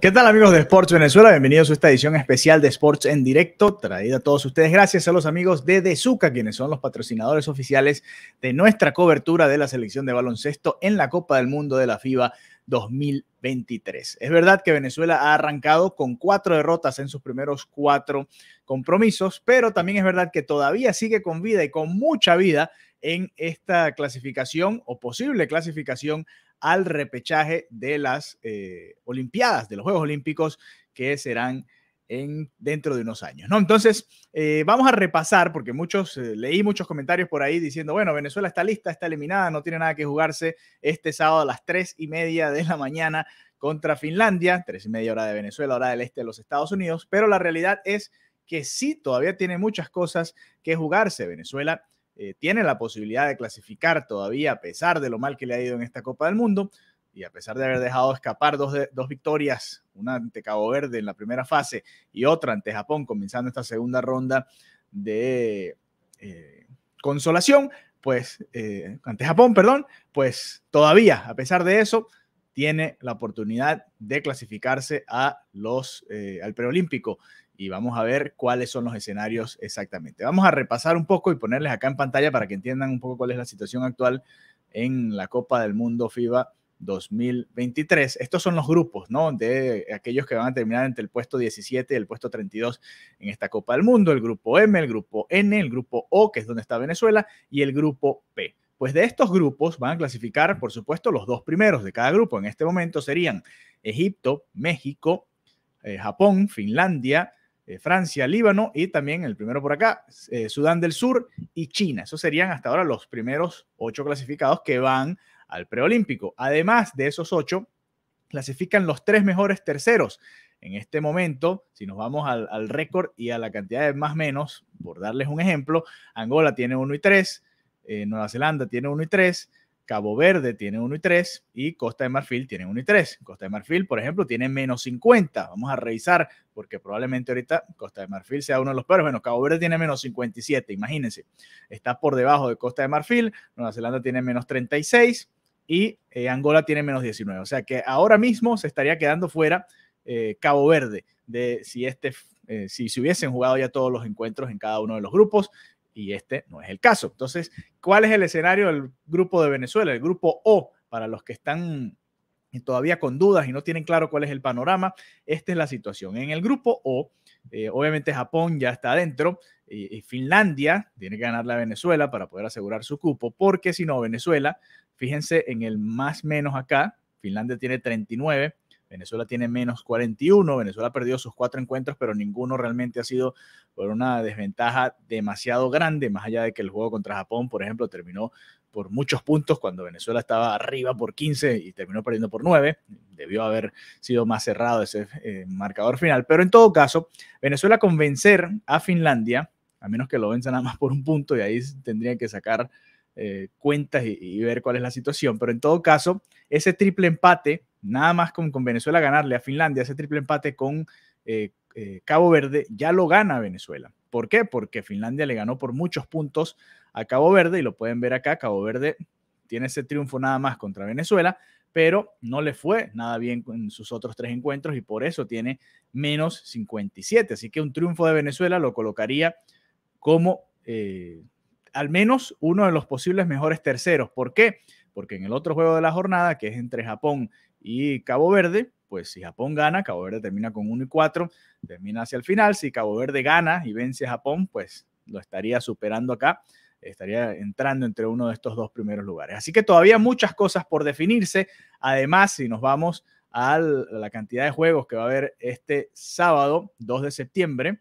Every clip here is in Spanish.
¿Qué tal amigos de Sports Venezuela? Bienvenidos a esta edición especial de Sports en directo, traída a todos ustedes gracias a los amigos de Dezuca, quienes son los patrocinadores oficiales de nuestra cobertura de la selección de baloncesto en la Copa del Mundo de la FIBA 2023. Es verdad que Venezuela ha arrancado con cuatro derrotas en sus primeros cuatro compromisos, pero también es verdad que todavía sigue con vida y con mucha vida en esta clasificación o posible clasificación al repechaje de las eh, Olimpiadas, de los Juegos Olímpicos que serán en, dentro de unos años. ¿no? Entonces, eh, vamos a repasar, porque muchos, eh, leí muchos comentarios por ahí diciendo, bueno, Venezuela está lista, está eliminada, no tiene nada que jugarse este sábado a las tres y media de la mañana contra Finlandia, tres y media hora de Venezuela, hora del este de los Estados Unidos, pero la realidad es que sí, todavía tiene muchas cosas que jugarse Venezuela eh, tiene la posibilidad de clasificar todavía a pesar de lo mal que le ha ido en esta Copa del Mundo y a pesar de haber dejado escapar dos, dos victorias, una ante Cabo Verde en la primera fase y otra ante Japón comenzando esta segunda ronda de eh, consolación, pues eh, ante Japón, perdón, pues todavía, a pesar de eso, tiene la oportunidad de clasificarse a los, al preolímpico y vamos a ver cuáles son los escenarios exactamente. Vamos a repasar un poco y ponerles acá en pantalla para que entiendan un poco cuál es la situación actual en la Copa del Mundo FIBA 2023. Estos son los grupos, ¿no? De aquellos que van a terminar entre el puesto 17 y el puesto 32 en esta Copa del Mundo, el grupo M, el grupo N, el grupo O, que es donde está Venezuela, y el grupo P. Pues de estos grupos van a clasificar, por supuesto, los dos primeros de cada grupo. En este momento serían Egipto, México, eh, Japón, Finlandia, eh, Francia, Líbano y también el primero por acá, eh, Sudán del Sur y China. Esos serían hasta ahora los primeros ocho clasificados que van al preolímpico. Además de esos ocho, clasifican los tres mejores terceros. En este momento, si nos vamos al, récord y a la cantidad de más menos, por darles un ejemplo, Angola tiene uno y tres, eh, Nueva Zelanda tiene uno y tres. Cabo Verde tiene 1 y 3 y Costa de Marfil tiene 1 y 3. Costa de Marfil, por ejemplo, tiene menos 50. Vamos a revisar porque probablemente ahorita Costa de Marfil sea uno de los peores. Bueno, Cabo Verde tiene menos 57, imagínense. Está por debajo de Costa de Marfil, Nueva Zelanda tiene menos 36 y eh, Angola tiene menos 19. O sea que ahora mismo se estaría quedando fuera eh, Cabo Verde de si este... Eh, si se hubiesen jugado ya todos los encuentros en cada uno de los grupos, y este no es el caso. Entonces, ¿Cuál es el escenario del grupo de Venezuela? El grupo O, para los que están eh, todavía con dudas y no tienen claro cuál es el panorama, esta es la situación. En el grupo O, eh, obviamente Japón ya está adentro y, Finlandia tiene que ganarle a Venezuela para poder asegurar su cupo, porque si no, Venezuela, fíjense en el más menos acá, Finlandia tiene 39, Venezuela tiene menos 41, Venezuela perdió sus cuatro encuentros, pero ninguno realmente ha sido por una desventaja demasiado grande, más allá de que el juego contra Japón, por ejemplo, terminó por muchos puntos cuando Venezuela estaba arriba por 15 y terminó perdiendo por 9. Debió haber sido más cerrado ese eh, marcador final. Pero en todo caso, Venezuela con vencer a Finlandia, a menos que lo venza nada más por un punto y ahí tendrían que sacar eh, cuentas y ver cuál es la situación. Pero en todo caso, ese triple empate nada más con, Venezuela ganarle a Finlandia ese triple empate con eh, eh, Cabo Verde, ya lo gana Venezuela. ¿Por qué? Porque Finlandia le ganó por muchos puntos a Cabo Verde y lo pueden ver acá, Cabo Verde tiene ese triunfo nada más contra Venezuela, pero no le fue nada bien en sus otros tres encuentros y por eso tiene menos 57. Así que un triunfo de Venezuela lo colocaría como eh, al menos uno de los posibles mejores terceros. ¿Por qué? Porque en el otro juego de la jornada, que es entre Japón y Cabo Verde, pues si Japón gana, Cabo Verde termina con 1 y 4, termina hacia el final. Si Cabo Verde gana y vence a Japón, pues lo estaría superando acá, estaría entrando entre uno de estos dos primeros lugares. Así que todavía muchas cosas por definirse. Además, si nos vamos a la cantidad de juegos que va a haber este sábado, 2 de septiembre,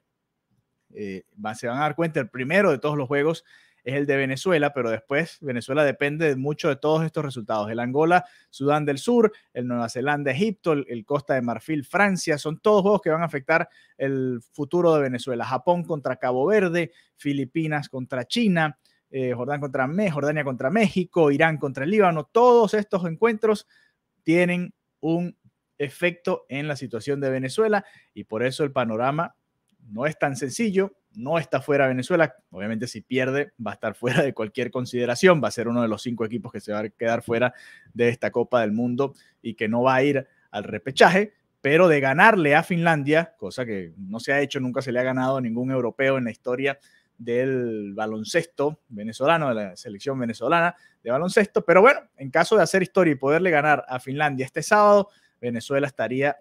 eh, se van a dar cuenta el primero de todos los juegos es el de Venezuela, pero después Venezuela depende mucho de todos estos resultados. El Angola, Sudán del Sur, el Nueva Zelanda, Egipto, el, Costa de Marfil, Francia, son todos juegos que van a afectar el futuro de Venezuela. Japón contra Cabo Verde, Filipinas contra China. Eh, Jordán contra Jordania contra México, Irán contra el Líbano, todos estos encuentros tienen un efecto en la situación de Venezuela y por eso el panorama no es tan sencillo no está fuera Venezuela. Obviamente si pierde va a estar fuera de cualquier consideración, va a ser uno de los cinco equipos que se va a quedar fuera de esta Copa del Mundo y que no va a ir al repechaje, pero de ganarle a Finlandia, cosa que no se ha hecho, nunca se le ha ganado a ningún europeo en la historia del baloncesto venezolano, de la selección venezolana de baloncesto, pero bueno, en caso de hacer historia y poderle ganar a Finlandia este sábado, Venezuela estaría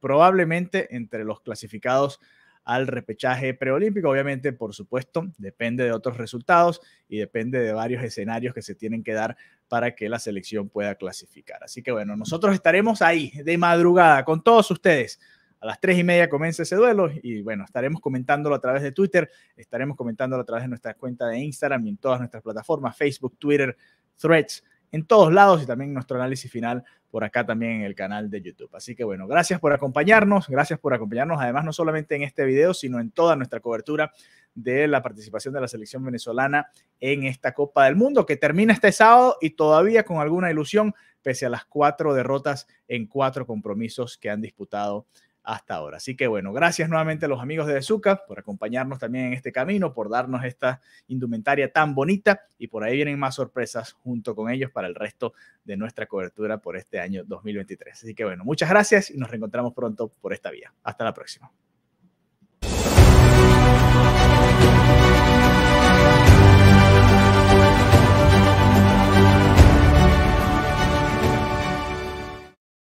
probablemente entre los clasificados al repechaje preolímpico. Obviamente, por supuesto, depende de otros resultados y depende de varios escenarios que se tienen que dar para que la selección pueda clasificar. Así que bueno, nosotros estaremos ahí de madrugada con todos ustedes. A las tres y media comienza ese duelo y bueno, estaremos comentándolo a través de Twitter, estaremos comentándolo a través de nuestra cuenta de Instagram y en todas nuestras plataformas, Facebook, Twitter, Threads, en todos lados y también nuestro análisis final por acá también en el canal de YouTube. Así que bueno, gracias por acompañarnos, gracias por acompañarnos además no solamente en este video, sino en toda nuestra cobertura de la participación de la selección venezolana en esta Copa del Mundo que termina este sábado y todavía con alguna ilusión pese a las cuatro derrotas en cuatro compromisos que han disputado hasta ahora. Así que bueno, gracias nuevamente a los amigos de Dezuca por acompañarnos también en este camino, por darnos esta indumentaria tan bonita y por ahí vienen más sorpresas junto con ellos para el resto de nuestra cobertura por este año 2023. Así que bueno, muchas gracias y nos reencontramos pronto por esta vía. Hasta la próxima.